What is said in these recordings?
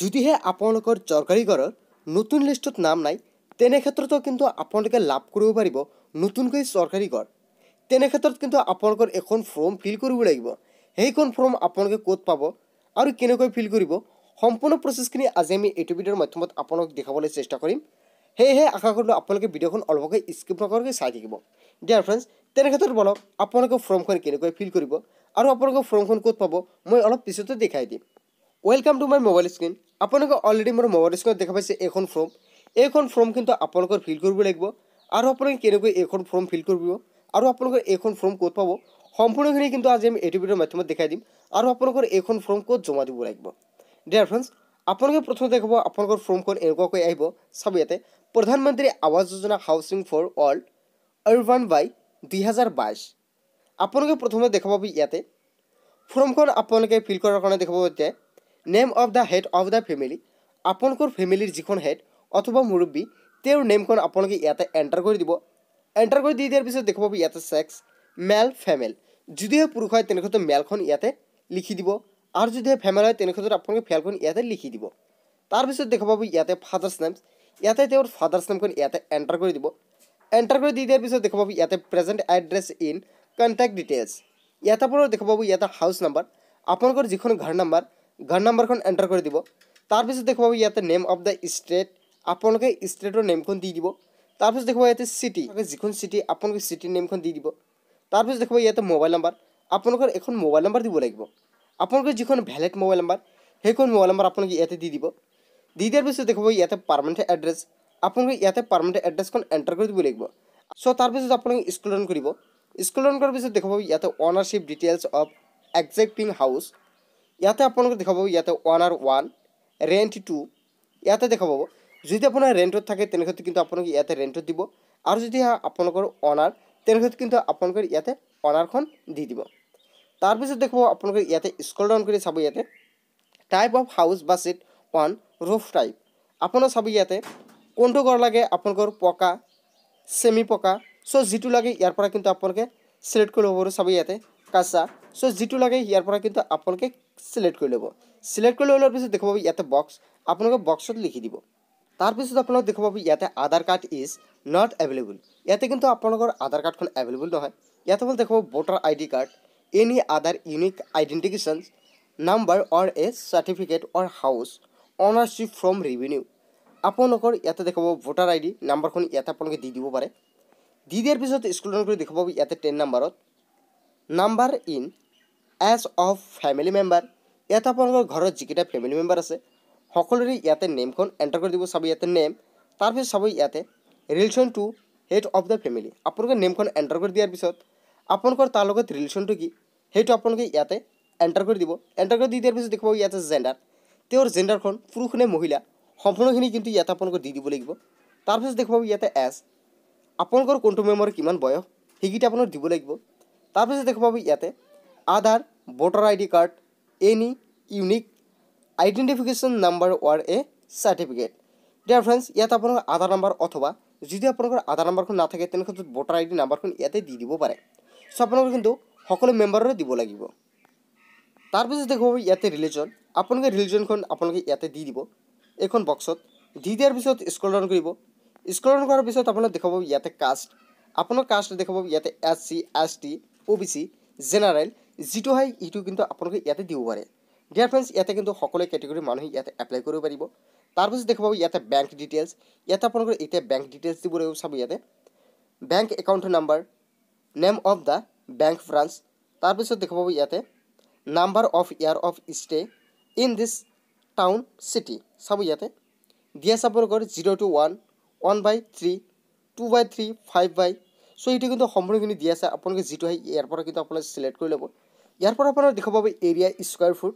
যদিহে আপোনালোকৰ চৰকাৰী ঘৰত নতুন লিষ্টত নাম নাই তেনে ক্ষেত্ৰতো কিন্তু আপোনালোকে লাভ কৰিব পাৰিব নতুনকৈ চৰকাৰী ঘৰ তেনে ক্ষেত্ৰত কিন্তু আপোনালোকৰ এখন ফৰ্ম ফিল কৰিব লাগিব সেইখন ফৰ্ম আপোনালোকে ক'ত পাব আৰু কেনেকৈ ফিল কৰিব সম্পূৰ্ণ প্ৰচেছখিনি আজি আমি এইটো ভিডিঅ'ৰ মাধ্যমত আপোনালোকক দেখাবলৈ চেষ্টা কৰিম সেয়েহে আশা কৰিলোঁ আপোনালোকে ভিডিঅ'খন অলপকৈ স্কিপ নকৰাকৈ চাই থাকিব ডিয়াৰ ফ্ৰেণ্ডছ তেনে ক্ষেত্ৰত বলক আপোনালোকে ফৰ্মখন কেনেকৈ ফিল কৰিব আৰু আপোনালোকৰ ফৰ্মখন ক'ত পাব মই অলপ পিছতে দেখাই দিম welcome to my mobile screen আপোনালোকে অলৰেডি মোৰ মোবাইল স্ক্ৰীণত দেখা পাইছে এখন ফৰ্ম এইখন ফৰ্ম কিন্তু আপোনালোকৰ ফিল কৰিব লাগিব আৰু আপোনালোকে কেনেকৈ এইখন ফৰ্ম ফিল কৰিব আৰু আপোনালোকে এইখন ফৰ্ম ক'ত পাব সম্পূৰ্ণখিনি কিন্তু আজি আমি ইউটিউবৰ মাধ্যমত দেখাই দিম আৰু আপোনালোকৰ এইখন ফৰ্ম ক'ত জমা দিব লাগিব ডিয়াৰ ফ্ৰেণ্ডছ আপোনালোকে প্ৰথমতে দেখাব আপোনালোকৰ ফৰ্মখন এনেকুৱাকৈ আহিব চাব ইয়াতে প্ৰধানমন্ত্ৰী আৱাস যোজনা housing for all urban by দুহেজাৰ বাইছ আপোনালোকে প্ৰথমতে দেখা পাব ইয়াতে ফৰ্মখন আপোনালোকে ফিল কৰাৰ কাৰণে দেখা পাব name of the head of the family আপোনালোকৰ ফেমিলিৰ যিখন হেড অথবা মুৰব্বী তেওঁৰ নেমখন আপোনালোকে ইয়াতে এণ্টাৰ কৰি দিব এণ্টাৰ কৰি দি দিয়াৰ পিছত দেখুৱাব ইয়াতে ছেক্স মেল ফেমেল যদিহে পুৰুষ হয় তেনেক্ষেত্ৰত মেলখন ইয়াতে লিখি দিব আৰু যদিহে ফেমেল হয় তেনেক্ষেত্ৰত আপোনালোকে ফেলখন ইয়াতে লিখি দিব তাৰপিছত দেখা পাব ইয়াতে ফাদাৰ্ছ নেমছ ইয়াতে তেওঁৰ ফাদাৰ্ছ নেমখন ইয়াতে এণ্টাৰ কৰি দিব এণ্টাৰ কৰি দি দিয়াৰ পিছত দেখা পাব ইয়াতে present address in contact details ইয়াতে আপোনাৰ দেখা পাব ইয়াতে হাউচ নাম্বাৰ আপোনালোকৰ যিখন ঘৰ নাম্বাৰ ঘৰ নম্বৰখন এণ্টাৰ কৰি দিব তাৰপিছত দেখুৱাব ইয়াতে নেম অফ দ্য ষ্টেট আপোনালোকে ষ্টেটৰ নেমখন দি দিব তাৰপিছত দেখুৱাব ইয়াতে চিটি যিখন চিটি আপোনালোকে চিটিৰ নেমখন দি দিব তাৰপিছত দেখুৱাব ইয়াতে মোবাইল নম্বৰ আপোনালোকৰ এখন মোবাইল নম্বৰ দিব লাগিব আপোনালোকে যিখন ভেলেট মোবাইল নম্বৰ সেইখন মোবাইল নম্বৰ আপোনালোকে ইয়াতে দি দিব দি দিয়াৰ পিছত দেখুৱাব ইয়াতে পাৰ্মানেণ্ট এড্ৰেছ আপোনালোকে ইয়াতে পাৰ্মানেণ্ট এড্ৰেছখন এণ্টাৰ কৰি দিব লাগিব চ' তাৰপিছত আপোনালোকে স্কুল ৰণ কৰিব স্কুল ৰণ কৰাৰ পিছত দেখুৱাব ইয়াতে ownership details of excepting house ইয়াতে আপোনালোকে দেখা পাব ইয়াতে one or one rent two ইয়াতে দেখা যদি আপোনাৰ ৰেণ্টত থাকে তেনেক্ষেত্ৰত কিন্তু আপোনালোকে ইয়াতে ৰেণ্টত দিব আৰু যদি আপোনালোকৰ অনাৰ তেনেক্ষেত্ৰত কিন্তু আপোনালোকে ইয়াতে অনাৰখন দি দিব তাৰপিছত দেখা পাব আপোনালোকে ইয়াতে স্কল ডাউন কৰি চাব ইয়াতে টাইপ অফ হাউচ বা চিট ওৱান ৰুফ টাইপ আপোনাৰ চাব ইয়াতে কোনটো ঘৰ লাগে আপোনালোকৰ পকা চেমি পকা চ' যিটো লাগে ইয়াৰ পৰা কিন্তু আপোনালোকে ছিলেক্ট কৰিব পাৰোঁ চাব ইয়াতে কাঁচা চ' যিটো লাগে ইয়াৰ পৰা কিন্তু আপোনালোকে চিলেক্ট কৰি ল'ব চিলেক্ট কৰি লৈ লোৱাৰ পিছত দেখুৱাব ইয়াতে বক্স আপোনালোকে বক্সত লিখি দিব তাৰপিছত আপোনালোকে দেখুৱাব ইয়াতে Aadhaar card is not available ইয়াতে কিন্তু আপোনালোকৰ আধাৰ কাৰ্ডখন এভেইলেবল নহয় ইয়াতে হ'ল দেখুৱাব voter I D card any other unique identification number or a certificate or house ownership from revenue আপোনালোকৰ ইয়াতে দেখুৱাব ভোটাৰ আই ডি নাম্বাৰখন ইয়াতে আপোনালোকে দি দিব পাৰে দি দিয়াৰ পিছত স্কুলত গৈ দেখুৱাব ইয়াতে টেন নাম্বাৰত number in age of family member ইয়াত আপোনালোকৰ ঘৰত যিকেইটা ফেমিলি মেম্বাৰ আছে সকলোৰে ইয়াতে নেমখন এণ্টাৰ কৰি দিব চাব ইয়াতে নেম তাৰপিছত চাব ইয়াতে relation to head of the family আপোনালোকে নেমখন এণ্টাৰ কৰি দিয়াৰ পিছত আপোনালোকৰ তাৰ লগত ৰিলেশ্যনটো কি সেইটো আপোনালোকে ইয়াতে এণ্টাৰ কৰি দিব এণ্টাৰ কৰি দি দিয়াৰ পিছত দেখুৱাব ইয়াতে জেণ্ডাৰ তেওঁৰ জেণ্ডাৰখন পুৰুষ নে মহিলা সম্পূৰ্ণখিনি কিন্তু ইয়াতে আপোনালোকক দি দিব লাগিব তাৰপিছত দেখুৱাব ইয়াতে এজ আপোনালোকৰ কোনটো মেম্বাৰ কিমান বয়স সেইকেইটা আপোনালোকে দিব লাগিব তাৰপিছত দেখুৱাব ইয়াতে Aadhaar voter ID card any unique identification number or a certificate dear friends ইয়াত আপনার আধার নাম্বার অথবা যদি আপনার আধার নাম্বার না থাকে তেন ভোটার আইডি নাম্বার ইয়াতে দিয়ে দিব পারে সো আপনার কিন্তু সকল মেম্বারে দিব লাগিব তারপর দেখব ইয়াতে রিলিজন আপনাদের রিলিজন আপনাদের ইয়াতে দিয়ে দিব এখন বক্সত দি দিয়ার পিছত স্কুল ডাউন করব স্কুল ডাউন করার পিছত আপনার দেখাব ইয়াতে কাস্ট আপনার কাস্ট দেখাব ইয়াতে S C S T O B C general যিটো হয় সেইটো কিন্তু আপোনালোকে ইয়াতে দিব পাৰে ডিয়াৰ ফ্ৰেণ্ডছ ইয়াতে কিন্তু সকলো কেটেগৰীৰ মানুহে ইয়াতে এপ্লাই কৰিব পাৰিব তাৰপিছত দেখা পাব ইয়াতে বেংক ডিটেইলছ ইয়াতে আপোনালোকৰ এতিয়া বেংক ডিটেইলছ দিব লাগিব চাব ইয়াতে bank account number name of the bank branch তাৰপিছত দেখা পাব ইয়াতে number of year of stay in this town city চাব ইয়াতে দিয়া আপোনালোকৰ zero' two one one by three two by three five by so' এইটো কিন্তু সম্পূৰ্ণখিনি দিয়া আছে আপোনালোকে যিটো হয় ইয়াৰ পৰা কিন্তু আপোনালোকে ছিলেক্ট কৰি ল'ব ইয়াৰ পৰা আপোনাৰ দেখা পাব এৰিয়া স্কুৱাৰ ফুট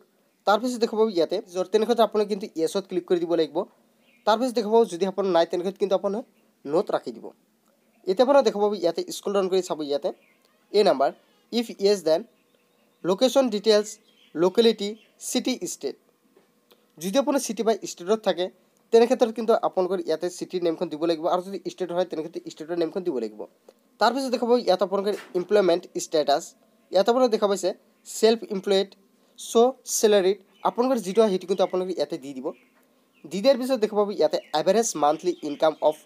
তাৰপিছত দেখা পাব ইয়াতে য'ত তেনেক্ষেত্ৰত আপুনি কিন্তু এছত ক্লিক কৰি দিব লাগিব তাৰপিছত দেখা পাব যদি আপোনাৰ নাই তেনেক্ষেত্ৰত কিন্তু আপোনাৰ নোট ৰাখি দিব এতিয়া আপোনাৰ দেখা পাব ইয়াতে স্কুল ৰান কৰি চাব ইয়াতে এই number if yes then location details locality city state যদি আপোনাৰ চিটি বা ষ্টেটত থাকে তেনেক্ষেত্ৰত কিন্তু আপোনালোকৰ ইয়াতে চিটিৰ নেমখন দিব লাগিব আৰু যদি ষ্টেটৰ হয় তেনেক্ষেত্ৰত ষ্টেটৰ নেমখন দিব লাগিব তাৰপিছত দেখা পাব ইয়াত আপোনালোকৰ এমপ্লয়মেণ্ট ষ্টেটাছ ইয়াত আপোনাৰ দেখা পাইছে ছেল্ফ এমপ্লয়েড শ্ব' চেলাৰিড আপোনালোকৰ যিটো আহে সেইটো কিন্তু আপোনালোকে ইয়াতে দি দিব দি দিয়াৰ পিছত দেখা পাব ইয়াতে average monthly income of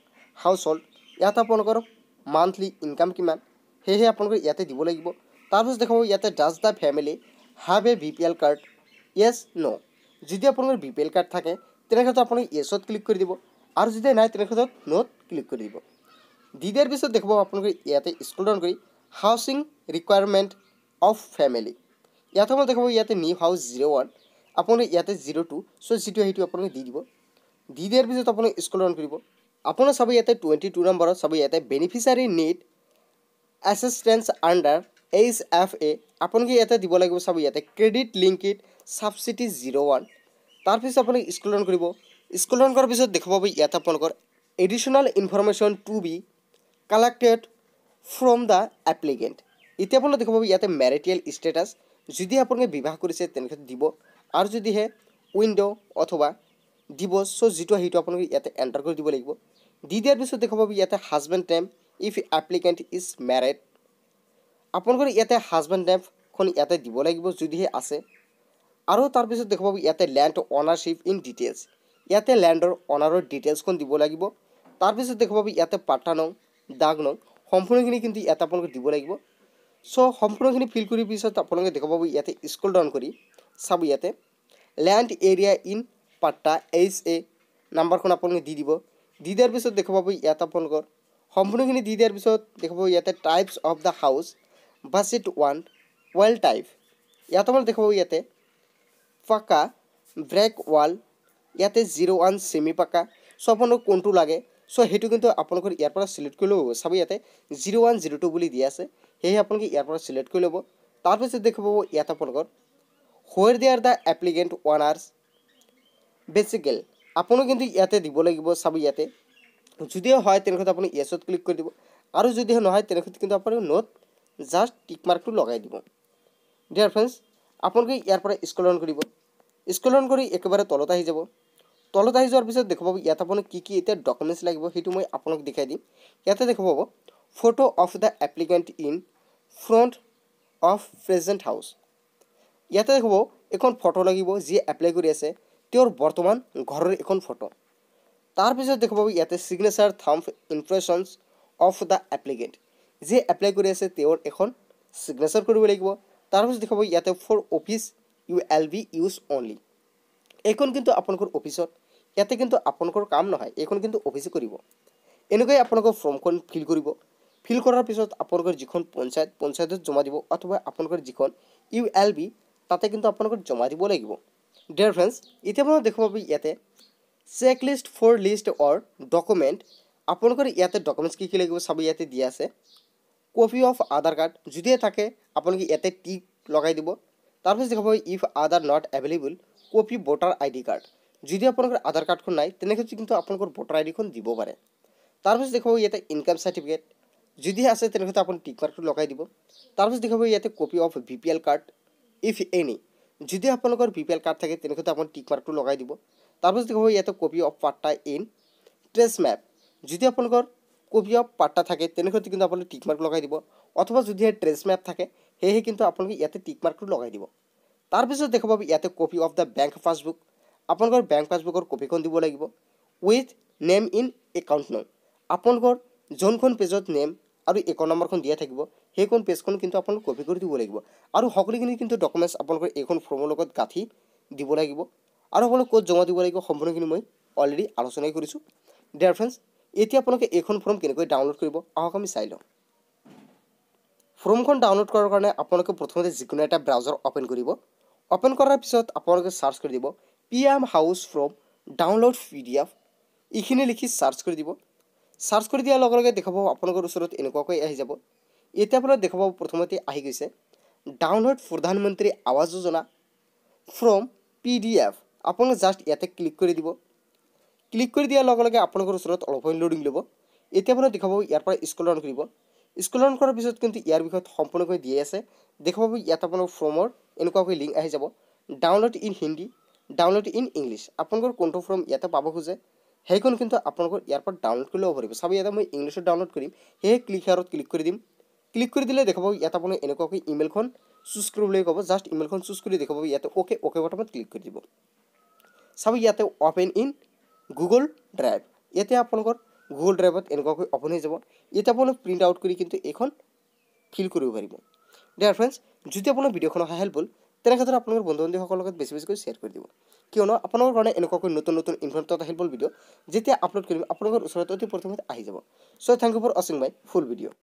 household ইয়াত আপোনালোকৰ মান্থলি ইনকাম কিমান সেয়েহে আপোনালোকে ইয়াতে দিব লাগিব তাৰপিছত দেখা পাব ইয়াতে does the family have a V P L card yes no' যদি আপোনালোকৰ ভি পি এল কাৰ্ড থাকে তেনেক্ষেত্ৰত আপোনালোকে য়েছত ক্লিক কৰি দিব আৰু যদি নাই তেনেক্ষেত্ৰত ন'ত ক্লিক কৰি দিব দি দিয়াৰ পিছত দেখা পাব ইয়াতে স্কুল ডাউন কৰি হাউচিং ৰিকুৱাৰমেণ্ট অফ ফেমিলি ইয়াত আপোনালোকে দেখা ইয়াতে নিউ হাউচ জিৰ' ওৱান আপোনালোকে ইয়াতে জিৰ' টু চ' যিটো সেইটো আপোনালোকে দি দিব দি দিয়াৰ পিছত আপোনালোকে স্কুল ৰান কৰিব আপোনাৰ চাব ইয়াতে টুৱেণ্টি টু নম্বৰত চাব ইয়াতে beneficiary need assistance under H F A আপোনালোকে ইয়াতে দিব লাগিব চাব ইয়াতে credit linked subsidy zero' one তাৰপিছত আপোনালোকে স্কুল ৰান কৰিব স্কুল ৰান কৰাৰ পিছত দেখা পাব ইয়াত আপোনালোকৰ additional information to be collected from the applicant এতিয়া আপোনালোকে দেখা পাব ইয়াতে মেৰিটিয়েল ষ্টেটাছ যদি আপোনালোকে বিবাহ কৰিছে তেনেক্ষেত্ৰত দিব আৰু যদিহে উইণ্ড' অথবা দিব চ' যিটো সেইটো আপোনালোকে ইয়াতে এণ্টাৰ কৰি দিব লাগিব দি দিয়াৰ পিছত দেখা পাব ইয়াতে husband temp if applicant is married আপোনালোকৰ ইয়াতে হাজবেণ্ড টেম্পখন ইয়াতে দিব লাগিব যদিহে আছে আৰু তাৰপিছত দেখা পাব ইয়াতে লেণ্ড অ'নাৰশ্বিপ ইন ডিটেইলছ ইয়াতে লেণ্ডৰ অ'নাৰৰ ডিটেইলছখন দিব লাগিব তাৰপিছত দেখা পাব ইয়াতে পাট্টা নং দাগ নং সম্পূৰ্ণখিনি কিন্তু ইয়াতে আপোনালোকে দিব লাগিব সো সম্পূর্ণখিন ফিল করি পিছত আপনাদের দেখা পাব ইয়াতে স্কুল ডাউন করে সাব ইয়াতে land area in patta H A number আপনাদের দিয়ে দিব দিয়ে দেওয়ার পিছত দেখা পাব ইয়াত আপনার সম্পূর্ণখিন দিয়ে দেওয়ার পিছত দেখা পাব ইয়াতে types of the house budget one wall type ইয়াত আমার দেখা পাব ইয়াতে পাকা ব্রেক ওয়াল ইয়াতে zero one semi pucca so আপনার কোনটো লাগে চ' সেইটো কিন্তু আপোনালোকৰ ইয়াৰ পৰা ছিলেক্ট কৰি ল'ব চাব ইয়াতে জিৰ' ওৱান জিৰ' টু বুলি দিয়া আছে সেয়েহে আপোনালোকে ইয়াৰ পৰা ছিলেক্ট কৰি ল'ব তাৰপিছত দেখা পাব ইয়াত আপোনালোকৰ where they are the applicant one hours basically আপোনালোক কিন্তু ইয়াতে দিব লাগিব চাব ইয়াতে যদিহে হয় তেনেকৈ আপুনি ইয়েছত ক্লিক কৰি দিব আৰু যদিহে নহয় তেনেকৈ কিন্তু আপুনি নোট জাষ্ট টিক মাৰ্কটো লগাই দিব ডিয়াৰ ফ্ৰেণ্ডছ আপোনালোকে ইয়াৰ পৰা স্কুল ৰণ কৰিব স্কুল ৰণ কৰি একেবাৰে তলত আহি যাব তলত আহি যোৱাৰ পিছত দেখুৱাব ইয়াত আপোনাক কি কি এতিয়া ডকুমেণ্টছ লাগিব সেইটো মই আপোনাক দেখাই দিম ইয়াতে দেখা পাব photo of the applicant in front of present house ইয়াতে দেখুৱাব এখন ফটো লাগিব যিয়ে এপ্লাই কৰি আছে তেওঁৰ বৰ্তমান ঘৰৰ এখন ফটো তাৰপিছত দেখা পাব ইয়াতে signature thumb impressions of the applicant যিয়ে এপ্লাই কৰি আছে তেওঁৰ এখন ছিগনেচাৰ কৰিব লাগিব তাৰপিছত দেখুৱাব ইয়াতে for office U L B use only এইখন কিন্তু আপোনালোকৰ অফিচত ইয়াতে কিন্তু আপোনালোকৰ কাম নহয় এইখন কিন্তু অফিচে কৰিব এনেকৈ আপোনালোকৰ ফৰ্মখন ফিল কৰিব ফিল কৰাৰ পিছত আপোনালোকৰ যিখন পঞ্চায়ত পঞ্চায়তত জমা দিব অথবা আপোনালোকৰ যিখন ইউ এল বি তাতে কিন্তু আপোনালোকৰ জমা দিব লাগিব ডেয়াৰ ফ্ৰেণ্ডছ এতিয়া আপোনালোকে দেখোঁ পাবি ইয়াতে check list for list or document আপোনালোকৰ ইয়াতে ডকুমেণ্টছ কি কি লাগিব চাব ইয়াতে দিয়া আছে কপি অফ আধাৰ কাৰ্ড যদিহে থাকে আপোনালোকে ইয়াতে টিক লগাই দিব তাৰপিছত দেখা পাব if Aadhaar not available copy voter I D card যদি আপোনালোকৰ আধাৰ কাৰ্ডখন নাই তেনেক্ষেত্ৰত কিন্তু আপোনালোকৰ ভোটাৰ আই ডিখন দিব পাৰে তাৰপিছত দেখুৱাব ইয়াতে ইনকাম চাৰ্টিফিকেট যদিহে আছে তেনেক্ষেত্ৰত আপুনি টিকমাৰ্কটো লগাই দিব তাৰপিছত দেখুৱাব ইয়াতে copy of B P L card if any যদি আপোনালোকৰ বি পি এল কাৰ্ড থাকে তেনেক্ষেত্ৰত আপুনি টিকমাৰ্কটো লগাই দিব তাৰপিছত দেখুৱাব ইয়াতে copy of patta in trace map যদি আপোনালোকৰ কপি অফ পাট্টা থাকে তেনেক্ষেত্ৰত কিন্তু আপোনালোকে টিকমাৰ্ক লগাই দিব অথবা যদিহে ট্ৰেছ মেপ থাকে সেয়েহে কিন্তু আপোনালোকে ইয়াতে টিকমাৰ্কটো লগাই দিব তাৰপিছত দেখুৱাব ইয়াতে copy of the bank passbook আপোনালোকৰ বেংক পাছবুকৰ কপিখন দিব লাগিব উইথ নেম ইন একাউণ্ট নং আপোনালোকৰ যোনখন পেজত নেম আৰু একাউণ্ট নম্বৰখন দিয়া থাকিব সেইখন পেজখন কিন্তু আপোনালোকে কপি কৰি দিব লাগিব আৰু সকলোখিনি কিন্তু ডকুমেণ্টছ আপোনালোকৰ এইখন ফৰ্মৰ লগত গাঁঠি দিব লাগিব আৰু আপোনালোকে ক'ত জমা দিব লাগিব সম্পূৰ্ণখিনি মই অলৰেডি আলোচনাই কৰিছোঁ ডেয়াৰ ফ্ৰেণ্ডছ এতিয়া আপোনালোকে এইখন ফৰ্ম কেনেকৈ ডাউনলোড কৰিব আহক আমি চাই লওঁ ফৰ্মখন ডাউনলোড কৰাৰ কাৰণে আপোনালোকে প্ৰথমতে যিকোনো এটা ব্ৰাউজাৰ অ'পেন কৰিব অ'পেন কৰাৰ পিছত আপোনালোকে চাৰ্চ কৰি দিব P M house form download P D F এইখিনি লিখি চাৰ্চ কৰি দিব চাৰ্চ কৰি দিয়াৰ লগে লগে দেখা পাব আপোনালোকৰ ওচৰত এনেকুৱাকৈ আহি যাব এতিয়া আপোনাৰ দেখা পাব প্ৰথমতে আহি গৈছে ডাউনলোড প্ৰধানমন্ত্ৰী আৱাস যোজনা ফ্ৰম পি ডি এফ আপোনালোকে জাষ্ট ইয়াতে ক্লিক কৰি দিব ক্লিক কৰি দিয়াৰ লগে লগে আপোনালোকৰ ওচৰত অলপ লোডিং ল'ব এতিয়া আপোনাৰ দেখা পাব ইয়াৰ পৰা স্কুল ৰণ কৰিব স্কুল ৰণ কৰাৰ পিছত কিন্তু ইয়াৰ বিষয়ত সম্পূৰ্ণকৈ দিয়ে আছে দেখা পাব ইয়াত আপোনাৰ ফ্ৰমৰ এনেকুৱাকৈ লিংক আহি যাব download in Hindi download in English আপোনালোকৰ কোনটো ফৰ্ম ইয়াতে পাব খোজে সেইখন কিন্তু আপোনালোকৰ ইয়াৰ পৰা ডাউনলোড কৰি ল'ব পাৰিব চাব ইয়াতে মই ইংলিছত ডাউনলোড কৰিম সেয়েহে ক্লিক হেয়াৰত ক্লিক কৰি দিম ক্লিক কৰি দিলে দেখা পাব ইয়াত আপোনালোকে এনেকুৱাকৈ ইমেইলখন চুজ কৰিবলৈ ক'ব জাষ্ট ইমেইলখন চুজ কৰি দেখা পাব ইয়াতে অ'কে অ'কে বটনত ক্লিক কৰি দিব চাব ইয়াতে অপেন ইন গুগল ড্ৰাইভ ইয়াতে আপোনালোকৰ গুগল ড্ৰাইভত এনেকুৱাকৈ অপেন হৈ যাব ইয়াতে আপোনালোকে প্ৰিণ্ট আউট কৰি কিন্তু এইখন ফিল কৰিব পাৰিব ডেয়াৰ ফ্ৰেণ্ডছ যদি আপোনাৰ ভিডিঅ'খনৰ হেল্প হ'ল তেনেক্ষেত্ৰত আপোনালোকৰ বন্ধু বান্ধৱীসকলৰ লগত বেছি বেছিকৈ শ্বেয়াৰ কৰি দিব কিয়নো আপোনালোকৰ কাৰণে এনেকুৱাকৈ নতুন নতুন ইনফৰ্মেটিভ আহিব ভিডিঅ' যেতিয়া আপলোড কৰিম আপোনালোকৰ ওচৰত অতি প্ৰথমতে আহি যাব চ' থেংক ইউ ফৰ ৱাচিং বাই ফুল ভিডিঅ'